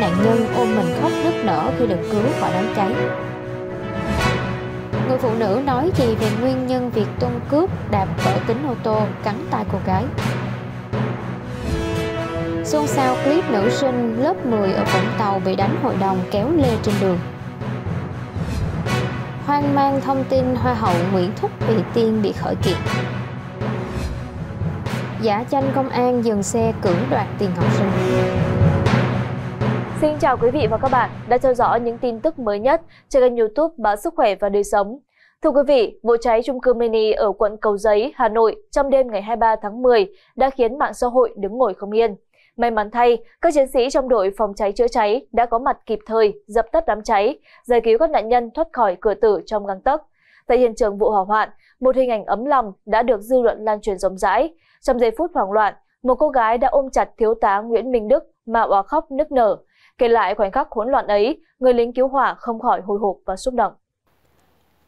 nạn nhân ôm mình khóc nức nở khi được cứu khỏi đám cháy. Người phụ nữ nói gì về nguyên nhân việc tung cướp đạp vỡ kính ô tô cắn tay cô gái? Xôn xao clip nữ sinh lớp 10 ở Vũng Tàu bị đánh hội đồng kéo lê trên đường. Hoang mang thông tin Hoa hậu Nguyễn Thúc Vị Tiên bị khởi kiện. Giả tranh công an dừng xe cưỡng đoạt tiền học sinh. Xin chào quý vị và các bạn đã theo dõi những tin tức mới nhất trên kênh youtube Báo Sức Khỏe và Đời Sống. Thưa quý vị, vụ cháy trung cư mini ở quận Cầu Giấy, Hà Nội trong đêm ngày 23 tháng 10 đã khiến mạng xã hội đứng ngồi không yên. May mắn thay, các chiến sĩ trong đội phòng cháy chữa cháy đã có mặt kịp thời dập tắt đám cháy, giải cứu các nạn nhân thoát khỏi cửa tử trong găng tấc. Tại hiện trường vụ hỏa hoạn, một hình ảnh ấm lòng đã được dư luận lan truyền rộng rãi. Trong giây phút hoảng loạn, một cô gái đã ôm chặt thiếu tá Nguyễn Minh Đức mà òa khóc nức nở Kể lại khoảnh khắc hỗn loạn ấy, người lính cứu hỏa không khỏi hồi hộp và xúc động.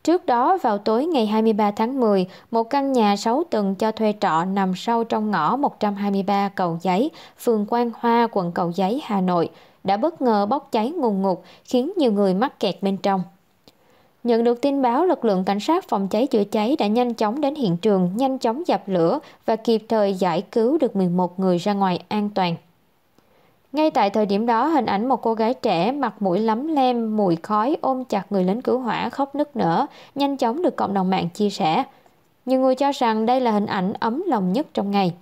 Trước đó, vào tối ngày 23 tháng 10, một căn nhà 6 tầng cho thuê trọ nằm sâu trong ngõ 123 Cầu Giấy, phường Quan Hoa, quận Cầu Giấy, Hà Nội, đã bất ngờ bốc cháy ngùn ngụt, khiến nhiều người mắc kẹt bên trong. Nhận được tin báo, lực lượng cảnh sát phòng cháy chữa cháy đã nhanh chóng đến hiện trường, nhanh chóng dập lửa và kịp thời giải cứu được 11 người ra ngoài an toàn. Ngay tại thời điểm đó, hình ảnh một cô gái trẻ mặt mũi lấm lem, mùi khói ôm chặt người lính cứu hỏa khóc nức nở, nhanh chóng được cộng đồng mạng chia sẻ. Nhiều người cho rằng đây là hình ảnh ấm lòng nhất trong ngày.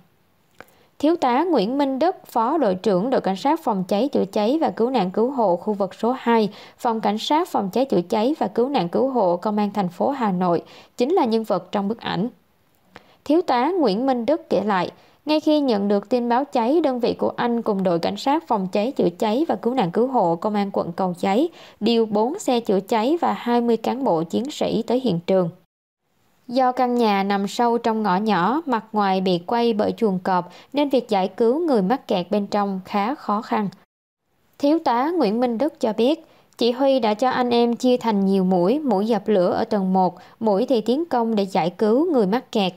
Thiếu tá Nguyễn Minh Đức, Phó đội trưởng đội cảnh sát phòng cháy chữa cháy và cứu nạn cứu hộ khu vực số 2, phòng cảnh sát phòng cháy chữa cháy và cứu nạn cứu hộ công an thành phố Hà Nội chính là nhân vật trong bức ảnh. Thiếu tá Nguyễn Minh Đức kể lại, ngay khi nhận được tin báo cháy đơn vị của anh cùng đội cảnh sát phòng cháy chữa cháy và cứu nạn cứu hộ công an quận cầu giấy điều 4 xe chữa cháy và 20 cán bộ chiến sĩ tới hiện trường Do căn nhà nằm sâu trong ngõ nhỏ, mặt ngoài bị quay bởi chuồng cọp nên việc giải cứu người mắc kẹt bên trong khá khó khăn. Thiếu tá Nguyễn Minh Đức cho biết, chỉ Huy đã cho anh em chia thành nhiều mũi, mũi dập lửa ở tầng 1, mũi thì tiến công để giải cứu người mắc kẹt.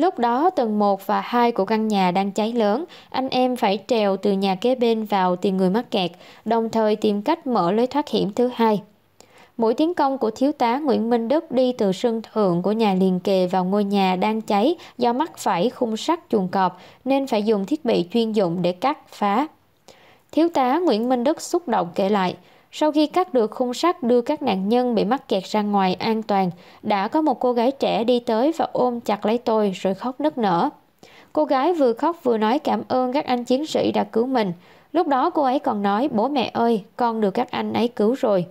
Lúc đó tầng 1 và 2 của căn nhà đang cháy lớn, anh em phải trèo từ nhà kế bên vào tìm người mắc kẹt, đồng thời tìm cách mở lối thoát hiểm thứ hai. Mũi tiến công của thiếu tá Nguyễn Minh Đức đi từ sân thượng của nhà liền kề vào ngôi nhà đang cháy do mắc phải khung sắt chuồng cọp nên phải dùng thiết bị chuyên dụng để cắt, phá. Thiếu tá Nguyễn Minh Đức xúc động kể lại, sau khi cắt được khung sắt đưa các nạn nhân bị mắc kẹt ra ngoài an toàn, đã có một cô gái trẻ đi tới và ôm chặt lấy tôi rồi khóc nức nở. Cô gái vừa khóc vừa nói cảm ơn các anh chiến sĩ đã cứu mình. Lúc đó cô ấy còn nói bố mẹ ơi, con được các anh ấy cứu rồi.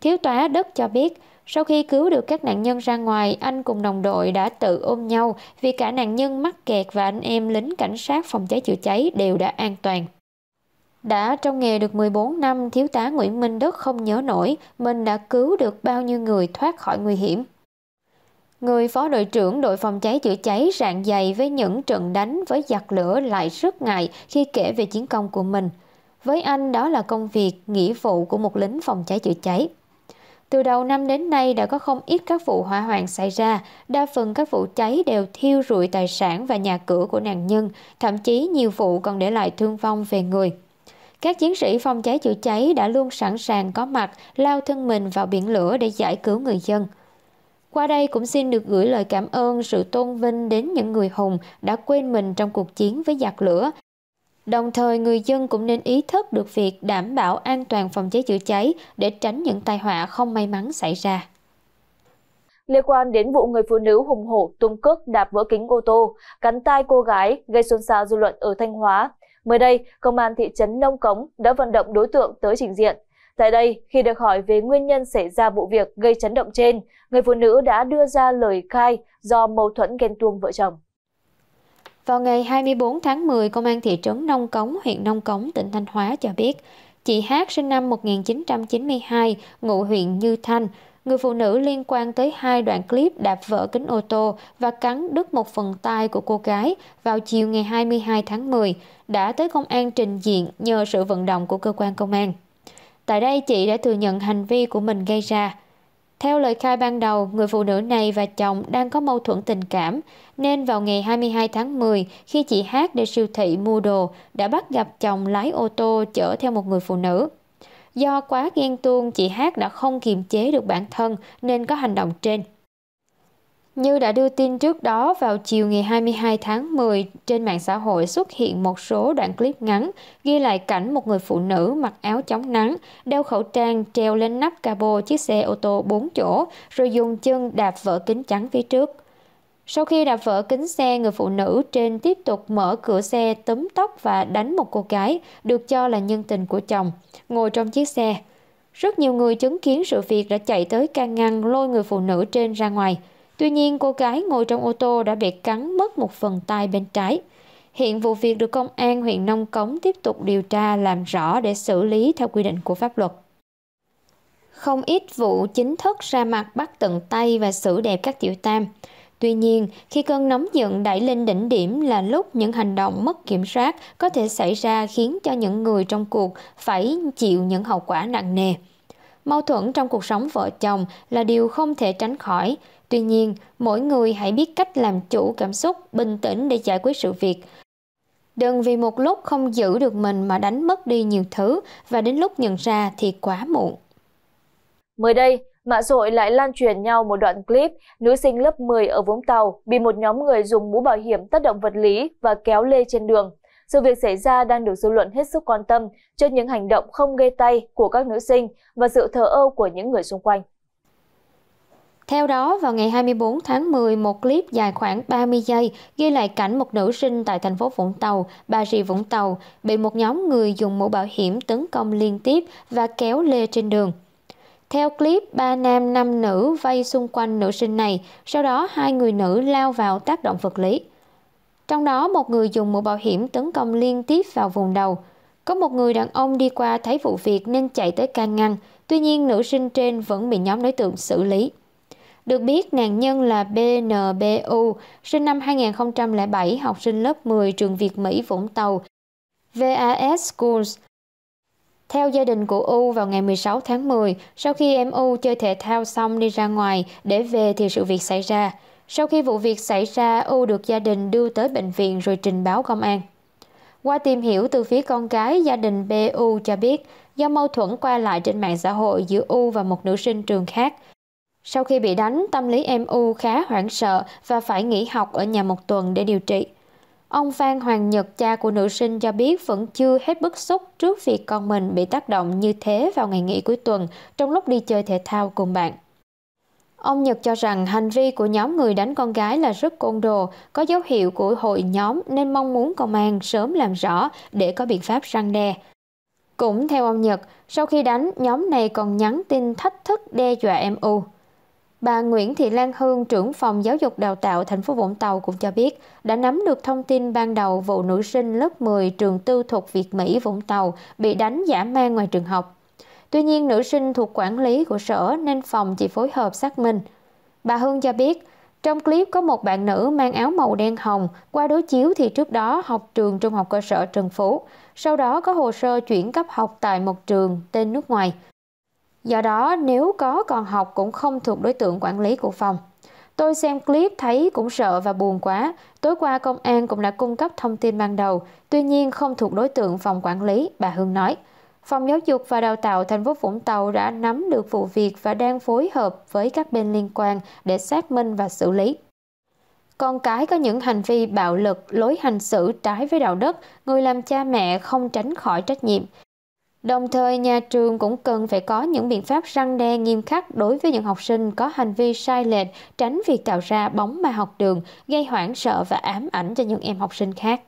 Thiếu tá đất cho biết, sau khi cứu được các nạn nhân ra ngoài, anh cùng đồng đội đã tự ôm nhau vì cả nạn nhân mắc kẹt và anh em lính cảnh sát phòng cháy chữa cháy đều đã an toàn. Đã trong nghề được 14 năm, thiếu tá Nguyễn Minh Đức không nhớ nổi mình đã cứu được bao nhiêu người thoát khỏi nguy hiểm. Người phó đội trưởng đội phòng cháy chữa cháy rạng dày với những trận đánh với giặc lửa lại rất ngại khi kể về chiến công của mình. Với anh đó là công việc, nghĩa vụ của một lính phòng cháy chữa cháy. Từ đầu năm đến nay đã có không ít các vụ hỏa hoạn xảy ra, đa phần các vụ cháy đều thiêu rụi tài sản và nhà cửa của nạn nhân, thậm chí nhiều vụ còn để lại thương vong về người các chiến sĩ phòng cháy chữa cháy đã luôn sẵn sàng có mặt lao thân mình vào biển lửa để giải cứu người dân. Qua đây cũng xin được gửi lời cảm ơn sự tôn vinh đến những người hùng đã quên mình trong cuộc chiến với giặc lửa. Đồng thời người dân cũng nên ý thức được việc đảm bảo an toàn phòng cháy chữa cháy để tránh những tai họa không may mắn xảy ra. Liên quan đến vụ người phụ nữ hùng hổ tung cước đạp vỡ kính ô tô, cắn tai cô gái gây xôn xao dư luận ở Thanh Hóa, mới đây công an thị trấn nông cống đã vận động đối tượng tới trình diện tại đây khi được hỏi về nguyên nhân xảy ra vụ việc gây chấn động trên người phụ nữ đã đưa ra lời khai do mâu thuẫn ghen tuông vợ chồng vào ngày 24 tháng 10, Công an thị trấn Nông Cống, huyện Nông Cống, tỉnh Thanh Hóa cho biết, chị Hát sinh năm 1992, ngụ huyện Như Thanh, người phụ nữ liên quan tới hai đoạn clip đạp vỡ kính ô tô và cắn đứt một phần tay của cô gái vào chiều ngày 22 tháng 10 đã tới công an trình diện nhờ sự vận động của cơ quan công an. Tại đây chị đã thừa nhận hành vi của mình gây ra. Theo lời khai ban đầu, người phụ nữ này và chồng đang có mâu thuẫn tình cảm, nên vào ngày 22 tháng 10, khi chị Hát để siêu thị mua đồ, đã bắt gặp chồng lái ô tô chở theo một người phụ nữ. Do quá ghen tuông, chị Hát đã không kiềm chế được bản thân nên có hành động trên. Như đã đưa tin trước đó, vào chiều ngày 22 tháng 10, trên mạng xã hội xuất hiện một số đoạn clip ngắn ghi lại cảnh một người phụ nữ mặc áo chống nắng, đeo khẩu trang treo lên nắp cabo chiếc xe ô tô 4 chỗ rồi dùng chân đạp vỡ kính trắng phía trước sau khi đạp vỡ kính xe người phụ nữ trên tiếp tục mở cửa xe túm tóc và đánh một cô gái được cho là nhân tình của chồng ngồi trong chiếc xe rất nhiều người chứng kiến sự việc đã chạy tới can ngăn lôi người phụ nữ trên ra ngoài tuy nhiên cô gái ngồi trong ô tô đã bị cắn mất một phần tay bên trái hiện vụ việc được công an huyện nông cống tiếp tục điều tra làm rõ để xử lý theo quy định của pháp luật không ít vụ chính thức ra mặt bắt tận tay và xử đẹp các tiểu tam tuy nhiên khi cơn nóng giận đẩy lên đỉnh điểm là lúc những hành động mất kiểm soát có thể xảy ra khiến cho những người trong cuộc phải chịu những hậu quả nặng nề mâu thuẫn trong cuộc sống vợ chồng là điều không thể tránh khỏi tuy nhiên mỗi người hãy biết cách làm chủ cảm xúc bình tĩnh để giải quyết sự việc đừng vì một lúc không giữ được mình mà đánh mất đi nhiều thứ và đến lúc nhận ra thì quá muộn mới đây mạng rội lại lan truyền nhau một đoạn clip nữ sinh lớp một ở Vũng Tàu bị một nhóm người dùng mũ bảo hiểm tác động vật lý và kéo lê trên đường. Sự việc xảy ra đang được dư luận hết sức quan tâm trước những hành động không gây tay của các nữ sinh và sự thờ ơ của những người xung quanh. Theo đó, vào ngày 24 tháng 10, một clip dài khoảng 30 giây ghi lại cảnh một nữ sinh tại thành phố Vũng Tàu, Bà Rịa Vũng Tàu, bị một nhóm người dùng mũ bảo hiểm tấn công liên tiếp và kéo lê trên đường. Theo clip, ba nam năm nữ vây xung quanh nữ sinh này, sau đó hai người nữ lao vào tác động vật lý. Trong đó một người dùng mũ bảo hiểm tấn công liên tiếp vào vùng đầu. Có một người đàn ông đi qua thấy vụ việc nên chạy tới can ngăn, tuy nhiên nữ sinh trên vẫn bị nhóm đối tượng xử lý. Được biết, nạn nhân là BNBU, sinh năm 2007, học sinh lớp 10 trường Việt Mỹ Vũng Tàu, VAS Schools, theo gia đình của U vào ngày 16 tháng 10, sau khi em U chơi thể thao xong đi ra ngoài để về thì sự việc xảy ra. Sau khi vụ việc xảy ra, U được gia đình đưa tới bệnh viện rồi trình báo công an. Qua tìm hiểu từ phía con gái, gia đình BU cho biết do mâu thuẫn qua lại trên mạng xã hội giữa U và một nữ sinh trường khác. Sau khi bị đánh, tâm lý em U khá hoảng sợ và phải nghỉ học ở nhà một tuần để điều trị. Ông Phan Hoàng Nhật, cha của nữ sinh cho biết vẫn chưa hết bức xúc trước việc con mình bị tác động như thế vào ngày nghỉ cuối tuần trong lúc đi chơi thể thao cùng bạn. Ông Nhật cho rằng hành vi của nhóm người đánh con gái là rất côn đồ, có dấu hiệu của hội nhóm nên mong muốn công an sớm làm rõ để có biện pháp răng đe. Cũng theo ông Nhật, sau khi đánh, nhóm này còn nhắn tin thách thức đe dọa em U. Bà Nguyễn Thị Lan Hương, trưởng phòng giáo dục đào tạo thành phố Vũng Tàu cũng cho biết đã nắm được thông tin ban đầu vụ nữ sinh lớp 10 trường tư thuộc Việt Mỹ Vũng Tàu bị đánh giả man ngoài trường học. Tuy nhiên, nữ sinh thuộc quản lý của sở nên phòng chỉ phối hợp xác minh. Bà Hương cho biết, trong clip có một bạn nữ mang áo màu đen hồng, qua đối chiếu thì trước đó học trường trung học cơ sở Trần Phú, sau đó có hồ sơ chuyển cấp học tại một trường tên nước ngoài, Do đó nếu có còn học cũng không thuộc đối tượng quản lý của phòng. Tôi xem clip thấy cũng sợ và buồn quá. Tối qua công an cũng đã cung cấp thông tin ban đầu, tuy nhiên không thuộc đối tượng phòng quản lý, bà Hương nói. Phòng Giáo dục và Đào tạo thành phố Vũng Tàu đã nắm được vụ việc và đang phối hợp với các bên liên quan để xác minh và xử lý. Con cái có những hành vi bạo lực, lối hành xử trái với đạo đức, người làm cha mẹ không tránh khỏi trách nhiệm đồng thời nhà trường cũng cần phải có những biện pháp răng đe nghiêm khắc đối với những học sinh có hành vi sai lệch tránh việc tạo ra bóng ma học đường gây hoảng sợ và ám ảnh cho những em học sinh khác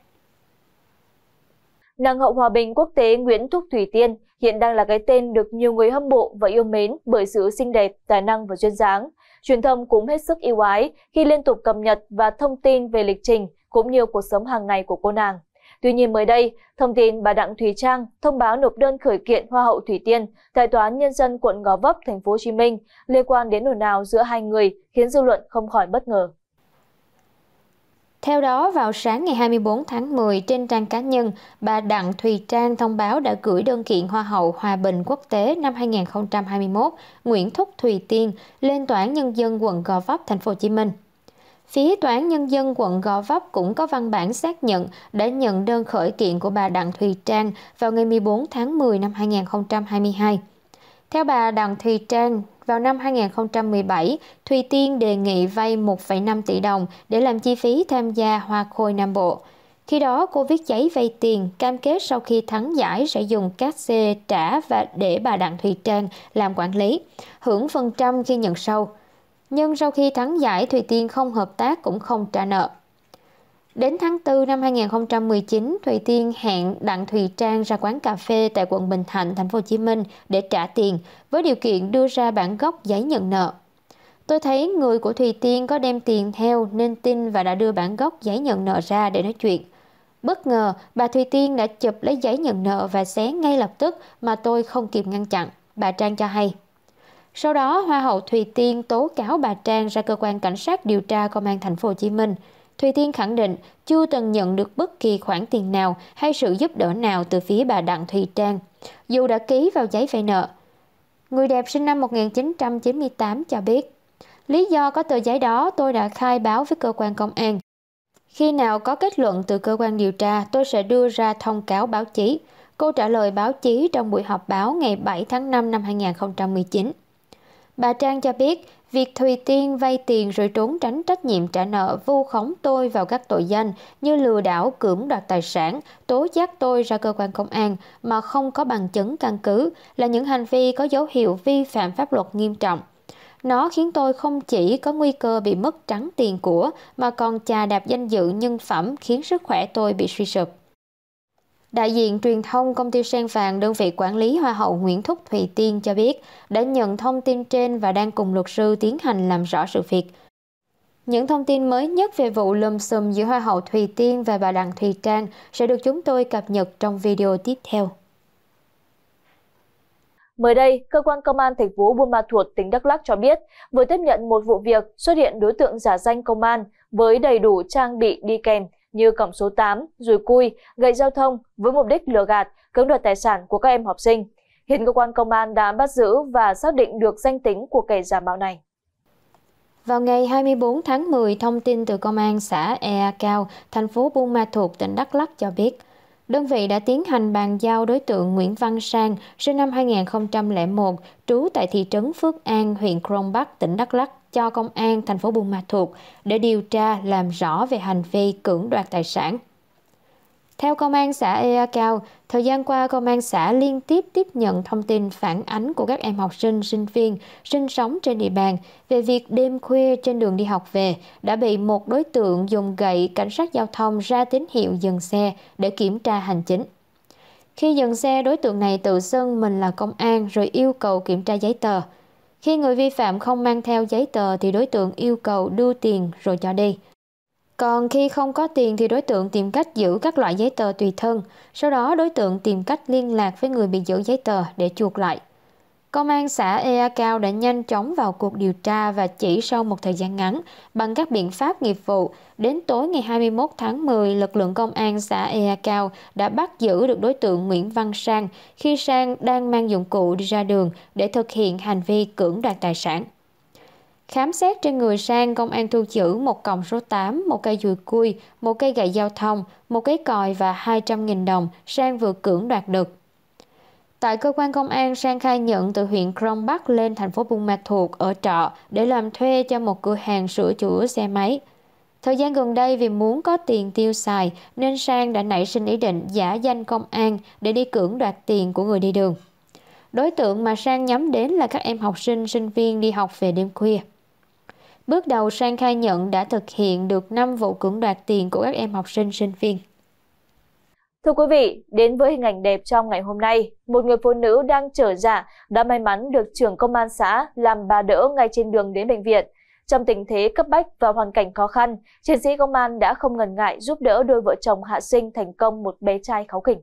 Nàng hậu hòa bình quốc tế Nguyễn Thúc Thủy Tiên hiện đang là cái tên được nhiều người hâm mộ và yêu mến bởi sự xinh đẹp, tài năng và duyên dáng. Truyền thông cũng hết sức yêu ái khi liên tục cập nhật và thông tin về lịch trình cũng như cuộc sống hàng ngày của cô nàng tuy nhiên mới đây thông tin bà đặng thùy trang thông báo nộp đơn khởi kiện hoa hậu thủy tiên tại tòa án nhân dân quận gò vấp Thành phố Hồ Chí Minh liên quan đến ồn ào giữa hai người khiến dư luận không khỏi bất ngờ theo đó, vào sáng ngày 24 tháng 10, trên trang cá nhân, bà Đặng Thùy Trang thông báo đã gửi đơn kiện Hoa hậu Hòa bình quốc tế năm 2021 Nguyễn Thúc Thùy Tiên lên Tòa án Nhân dân quận Gò Vấp, thành phố Hồ Chí Minh phía tòa án Nhân dân quận Gò Vấp cũng có văn bản xác nhận đã nhận đơn khởi kiện của bà Đặng Thùy Trang vào ngày 14 tháng 10 năm 2022. Theo bà Đặng Thùy Trang, vào năm 2017, Thùy Tiên đề nghị vay 1,5 tỷ đồng để làm chi phí tham gia Hoa Khôi Nam Bộ. Khi đó, cô viết giấy vay tiền, cam kết sau khi thắng giải sẽ dùng các xe trả và để bà Đặng Thùy Trang làm quản lý, hưởng phần trăm khi nhận sâu nhưng sau khi thắng giải Thùy Tiên không hợp tác cũng không trả nợ. Đến tháng 4 năm 2019, Thùy Tiên hẹn Đặng Thùy Trang ra quán cà phê tại quận Bình Thạnh, thành phố Hồ Chí Minh để trả tiền với điều kiện đưa ra bản gốc giấy nhận nợ. Tôi thấy người của Thùy Tiên có đem tiền theo nên tin và đã đưa bản gốc giấy nhận nợ ra để nói chuyện. Bất ngờ, bà Thùy Tiên đã chụp lấy giấy nhận nợ và xé ngay lập tức mà tôi không kịp ngăn chặn. Bà Trang cho hay. Sau đó, Hoa hậu Thùy Tiên tố cáo bà Trang ra cơ quan cảnh sát điều tra công an thành phố Hồ Chí Minh. Thùy Tiên khẳng định chưa từng nhận được bất kỳ khoản tiền nào hay sự giúp đỡ nào từ phía bà Đặng Thùy Trang, dù đã ký vào giấy vay nợ. Người đẹp sinh năm 1998 cho biết, lý do có tờ giấy đó tôi đã khai báo với cơ quan công an. Khi nào có kết luận từ cơ quan điều tra, tôi sẽ đưa ra thông cáo báo chí. Cô trả lời báo chí trong buổi họp báo ngày 7 tháng 5 năm 2019. Bà Trang cho biết, việc Thùy Tiên vay tiền rồi trốn tránh trách nhiệm trả nợ vu khống tôi vào các tội danh như lừa đảo cưỡng đoạt tài sản, tố giác tôi ra cơ quan công an mà không có bằng chứng căn cứ là những hành vi có dấu hiệu vi phạm pháp luật nghiêm trọng. Nó khiến tôi không chỉ có nguy cơ bị mất trắng tiền của mà còn chà đạp danh dự nhân phẩm khiến sức khỏe tôi bị suy sụp đại diện truyền thông công ty sen vàng đơn vị quản lý Hoa hậu Nguyễn Thúc Thùy Tiên cho biết đã nhận thông tin trên và đang cùng luật sư tiến hành làm rõ sự việc. Những thông tin mới nhất về vụ lùm xùm giữa Hoa hậu Thùy Tiên và bà Đặng Thùy Trang sẽ được chúng tôi cập nhật trong video tiếp theo. Mới đây, cơ quan công an thành phố Buôn Ma Thuột, tỉnh Đắk Lắk cho biết vừa tiếp nhận một vụ việc xuất hiện đối tượng giả danh công an với đầy đủ trang bị đi kèm như cổng số 8, rùi cui, gậy giao thông với mục đích lừa gạt, cưỡng đoạt tài sản của các em học sinh. Hiện cơ quan công an đã bắt giữ và xác định được danh tính của kẻ giả mạo này. Vào ngày 24 tháng 10, thông tin từ Công an xã Ea Cao, thành phố Buôn Ma Thuột, tỉnh Đắk Lắk cho biết, đơn vị đã tiến hành bàn giao đối tượng Nguyễn Văn Sang, sinh năm 2001, trú tại thị trấn Phước An, huyện Krông Bắc, tỉnh Đắk Lắk, cho công an thành phố Buôn Ma Thuột để điều tra làm rõ về hành vi cưỡng đoạt tài sản. Theo công an xã Ea Cao, thời gian qua công an xã liên tiếp tiếp nhận thông tin phản ánh của các em học sinh, sinh viên sinh sống trên địa bàn về việc đêm khuya trên đường đi học về đã bị một đối tượng dùng gậy cảnh sát giao thông ra tín hiệu dừng xe để kiểm tra hành chính. Khi dừng xe, đối tượng này tự xưng mình là công an rồi yêu cầu kiểm tra giấy tờ. Khi người vi phạm không mang theo giấy tờ thì đối tượng yêu cầu đưa tiền rồi cho đi. Còn khi không có tiền thì đối tượng tìm cách giữ các loại giấy tờ tùy thân, sau đó đối tượng tìm cách liên lạc với người bị giữ giấy tờ để chuộc lại. Công an xã Ea Cao đã nhanh chóng vào cuộc điều tra và chỉ sau một thời gian ngắn, bằng các biện pháp nghiệp vụ, đến tối ngày 21 tháng 10, lực lượng công an xã Ea Cao đã bắt giữ được đối tượng Nguyễn Văn Sang khi Sang đang mang dụng cụ đi ra đường để thực hiện hành vi cưỡng đoạt tài sản. Khám xét trên người Sang, công an thu giữ một còng số 8, một cây dùi cui, một cây gậy giao thông, một cái còi và 200.000 đồng Sang vừa cưỡng đoạt được. Tại cơ quan công an, Sang khai nhận từ huyện Krông Bắc lên thành phố Buôn Ma Thuột ở trọ để làm thuê cho một cửa hàng sửa chữa xe máy. Thời gian gần đây vì muốn có tiền tiêu xài nên Sang đã nảy sinh ý định giả danh công an để đi cưỡng đoạt tiền của người đi đường. Đối tượng mà Sang nhắm đến là các em học sinh, sinh viên đi học về đêm khuya. Bước đầu Sang khai nhận đã thực hiện được 5 vụ cưỡng đoạt tiền của các em học sinh, sinh viên. Thưa quý vị, đến với hình ảnh đẹp trong ngày hôm nay, một người phụ nữ đang trở dạ đã may mắn được trưởng công an xã làm bà đỡ ngay trên đường đến bệnh viện. Trong tình thế cấp bách và hoàn cảnh khó khăn, chiến sĩ công an đã không ngần ngại giúp đỡ đôi vợ chồng hạ sinh thành công một bé trai kháu khỉnh.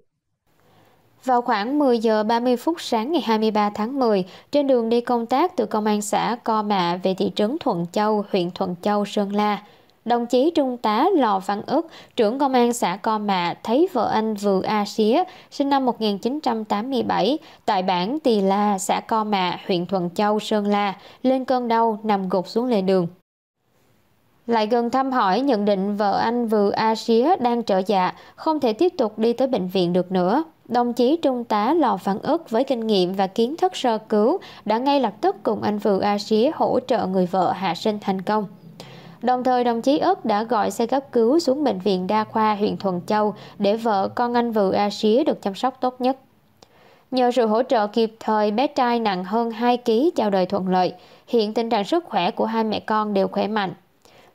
Vào khoảng 10 giờ 30 phút sáng ngày 23 tháng 10, trên đường đi công tác từ công an xã Co Mạ về thị trấn Thuận Châu, huyện Thuận Châu, Sơn La, đồng chí trung tá Lò Văn ức, trưởng công an xã Co Mạ thấy vợ anh Vừa A Xía, sinh năm 1987, tại bản Tỳ La, xã Co Mạ, huyện Thuận Châu, Sơn La, lên cơn đau nằm gục xuống lề đường lại gần thăm hỏi nhận định vợ anh vừa a xía đang trở dạ, không thể tiếp tục đi tới bệnh viện được nữa. Đồng chí trung tá Lò Phản ức với kinh nghiệm và kiến thức sơ cứu đã ngay lập tức cùng anh vừa a xía hỗ trợ người vợ hạ sinh thành công. Đồng thời đồng chí ấp đã gọi xe cấp cứu xuống bệnh viện đa khoa huyện Thuận Châu để vợ con anh vừa A Xía được chăm sóc tốt nhất. Nhờ sự hỗ trợ kịp thời, bé trai nặng hơn 2 kg chào đời thuận lợi. Hiện tình trạng sức khỏe của hai mẹ con đều khỏe mạnh.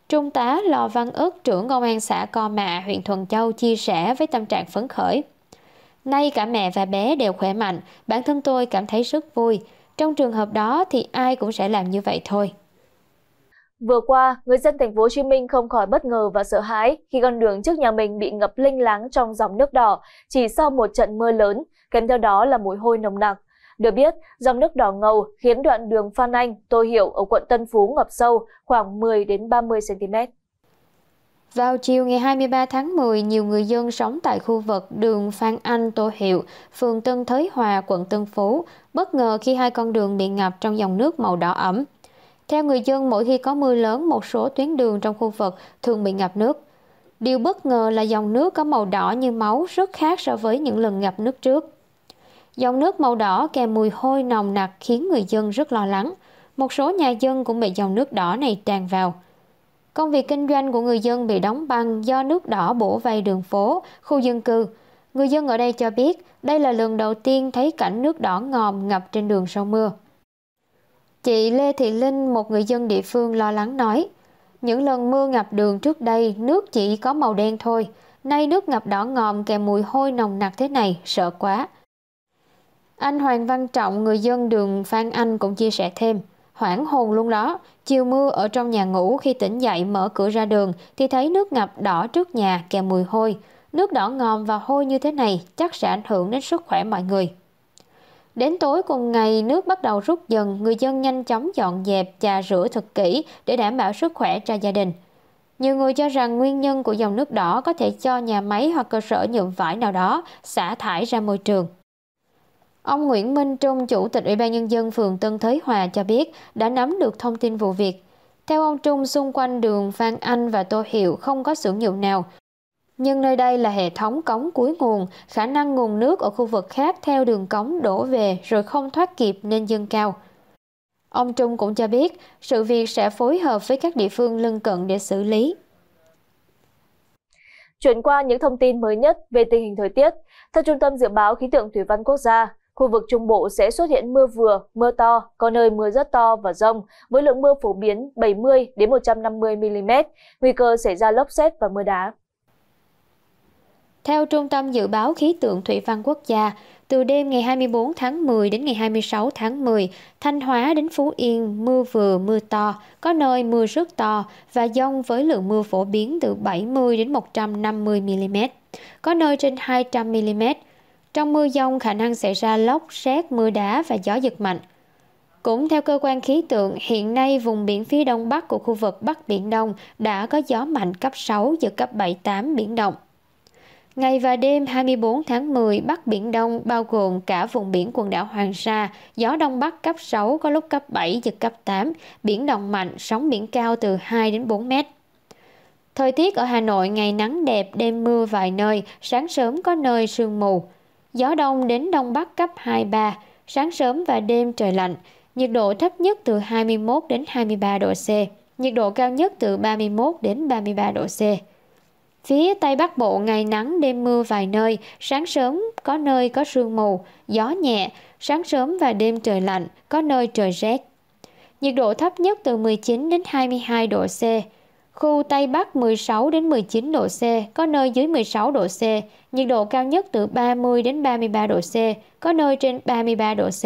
Trung tá Lò Văn Ước, trưởng công an xã Co Mạ, huyện Thuận Châu chia sẻ với tâm trạng phấn khởi. Nay cả mẹ và bé đều khỏe mạnh, bản thân tôi cảm thấy rất vui. Trong trường hợp đó thì ai cũng sẽ làm như vậy thôi. Vừa qua, người dân thành phố Hồ Chí Minh không khỏi bất ngờ và sợ hãi khi con đường trước nhà mình bị ngập linh láng trong dòng nước đỏ chỉ sau một trận mưa lớn, kèm theo đó là mùi hôi nồng nặc. Được biết, dòng nước đỏ ngầu khiến đoạn đường Phan Anh, Tô Hiệu ở quận Tân Phú ngập sâu khoảng 10 đến 30 cm. Vào chiều ngày 23 tháng 10, nhiều người dân sống tại khu vực đường Phan Anh Tô Hiệu, phường Tân Thới Hòa, quận Tân Phú, bất ngờ khi hai con đường bị ngập trong dòng nước màu đỏ ẩm. Theo người dân, mỗi khi có mưa lớn, một số tuyến đường trong khu vực thường bị ngập nước. Điều bất ngờ là dòng nước có màu đỏ như máu rất khác so với những lần ngập nước trước. Dòng nước màu đỏ kèm mùi hôi nồng nặc khiến người dân rất lo lắng. Một số nhà dân cũng bị dòng nước đỏ này tràn vào. Công việc kinh doanh của người dân bị đóng băng do nước đỏ bổ vây đường phố, khu dân cư. Người dân ở đây cho biết đây là lần đầu tiên thấy cảnh nước đỏ ngòm ngập trên đường sau mưa. Chị Lê Thị Linh, một người dân địa phương lo lắng nói, những lần mưa ngập đường trước đây nước chỉ có màu đen thôi, nay nước ngập đỏ ngòm kèm mùi hôi nồng nặc thế này, sợ quá. Anh Hoàng Văn Trọng, người dân đường Phan Anh cũng chia sẻ thêm, hoảng hồn luôn đó, chiều mưa ở trong nhà ngủ khi tỉnh dậy mở cửa ra đường thì thấy nước ngập đỏ trước nhà kèm mùi hôi. Nước đỏ ngòm và hôi như thế này chắc sẽ ảnh hưởng đến sức khỏe mọi người. Đến tối cùng ngày, nước bắt đầu rút dần, người dân nhanh chóng dọn dẹp, chà rửa thật kỹ để đảm bảo sức khỏe cho gia đình. Nhiều người cho rằng nguyên nhân của dòng nước đỏ có thể cho nhà máy hoặc cơ sở nhuộm vải nào đó xả thải ra môi trường. Ông Nguyễn Minh Trung, Chủ tịch Ủy ban Nhân dân phường Tân Thới Hòa cho biết đã nắm được thông tin vụ việc. Theo ông Trung, xung quanh đường Phan Anh và Tô Hiệu không có xưởng nhuộm nào, nhưng nơi đây là hệ thống cống cuối nguồn, khả năng nguồn nước ở khu vực khác theo đường cống đổ về rồi không thoát kịp nên dâng cao. Ông Trung cũng cho biết, sự việc sẽ phối hợp với các địa phương lân cận để xử lý. Chuyển qua những thông tin mới nhất về tình hình thời tiết, theo Trung tâm Dự báo Khí tượng Thủy văn Quốc gia, khu vực Trung Bộ sẽ xuất hiện mưa vừa, mưa to, có nơi mưa rất to và rông, với lượng mưa phổ biến 70-150mm, nguy cơ xảy ra lốc xét và mưa đá. Theo Trung tâm Dự báo Khí tượng Thủy văn Quốc gia, từ đêm ngày 24 tháng 10 đến ngày 26 tháng 10, Thanh Hóa đến Phú Yên mưa vừa mưa to, có nơi mưa rất to và dông với lượng mưa phổ biến từ 70 đến 150 mm, có nơi trên 200 mm. Trong mưa dông khả năng xảy ra lốc, xét, mưa đá và gió giật mạnh. Cũng theo cơ quan khí tượng, hiện nay vùng biển phía đông bắc của khu vực Bắc Biển Đông đã có gió mạnh cấp 6 giật cấp 7-8 biển động. Ngày và đêm 24 tháng 10, Bắc Biển Đông bao gồm cả vùng biển quần đảo Hoàng Sa, gió Đông Bắc cấp 6 có lúc cấp 7, giật cấp 8, biển động mạnh, sóng biển cao từ 2 đến 4 mét. Thời tiết ở Hà Nội ngày nắng đẹp, đêm mưa vài nơi, sáng sớm có nơi sương mù. Gió đông đến đông bắc cấp 2-3, sáng sớm và đêm trời lạnh, nhiệt độ thấp nhất từ 21 đến 23 độ C, nhiệt độ cao nhất từ 31 đến 33 độ C. Phía Tây Bắc Bộ ngày nắng đêm mưa vài nơi, sáng sớm có nơi có sương mù, gió nhẹ, sáng sớm và đêm trời lạnh, có nơi trời rét. Nhiệt độ thấp nhất từ 19 đến 22 độ C. Khu Tây Bắc 16 đến 19 độ C, có nơi dưới 16 độ C. Nhiệt độ cao nhất từ 30 đến 33 độ C, có nơi trên 33 độ C.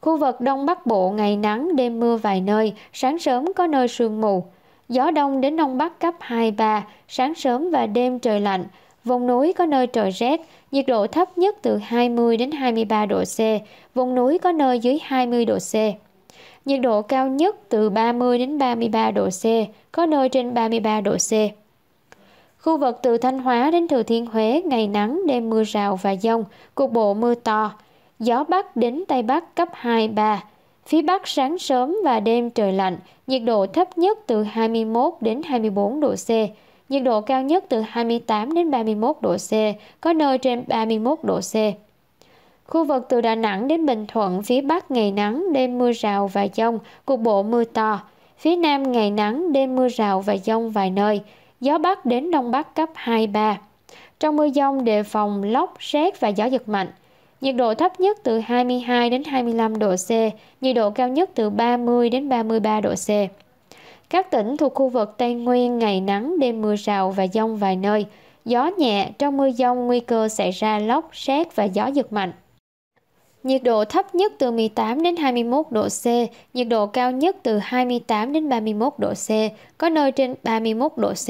Khu vực Đông Bắc Bộ ngày nắng, đêm mưa vài nơi, sáng sớm có nơi sương mù, gió đông đến đông bắc cấp 2, 3, sáng sớm và đêm trời lạnh, vùng núi có nơi trời rét, nhiệt độ thấp nhất từ 20 đến 23 độ C, vùng núi có nơi dưới 20 độ C. Nhiệt độ cao nhất từ 30 đến 33 độ C, có nơi trên 33 độ C. Khu vực từ Thanh Hóa đến Thừa Thiên Huế ngày nắng, đêm mưa rào và dông, cục bộ mưa to. Gió Bắc đến Tây Bắc cấp 2, 3, phía bắc sáng sớm và đêm trời lạnh, nhiệt độ thấp nhất từ 21 đến 24 độ C, nhiệt độ cao nhất từ 28 đến 31 độ C, có nơi trên 31 độ C. Khu vực từ Đà Nẵng đến Bình Thuận, phía Bắc ngày nắng, đêm mưa rào và dông, cục bộ mưa to. Phía Nam ngày nắng, đêm mưa rào và dông vài nơi. Gió Bắc đến Đông Bắc cấp 2-3. Trong mưa dông đề phòng lốc, rét và gió giật mạnh nhiệt độ thấp nhất từ 22 đến 25 độ C, nhiệt độ cao nhất từ 30 đến 33 độ C. Các tỉnh thuộc khu vực Tây Nguyên ngày nắng, đêm mưa rào và dông vài nơi, gió nhẹ, trong mưa dông nguy cơ xảy ra lốc, sét và gió giật mạnh. Nhiệt độ thấp nhất từ 18 đến 21 độ C, nhiệt độ cao nhất từ 28 đến 31 độ C, có nơi trên 31 độ C.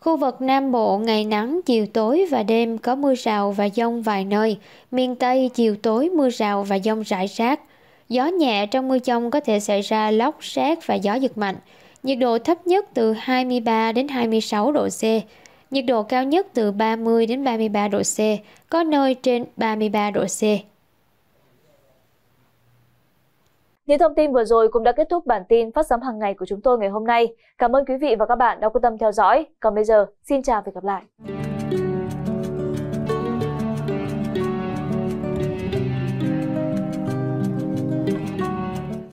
Khu vực Nam Bộ ngày nắng chiều tối và đêm có mưa rào và dông vài nơi, miền Tây chiều tối mưa rào và dông rải rác. Gió nhẹ trong mưa dông có thể xảy ra lốc, sét và gió giật mạnh. Nhiệt độ thấp nhất từ 23 đến 26 độ C, nhiệt độ cao nhất từ 30 đến 33 độ C, có nơi trên 33 độ C. Những thông tin vừa rồi cũng đã kết thúc bản tin phát sóng hàng ngày của chúng tôi ngày hôm nay. Cảm ơn quý vị và các bạn đã quan tâm theo dõi. Còn bây giờ, xin chào và hẹn gặp lại.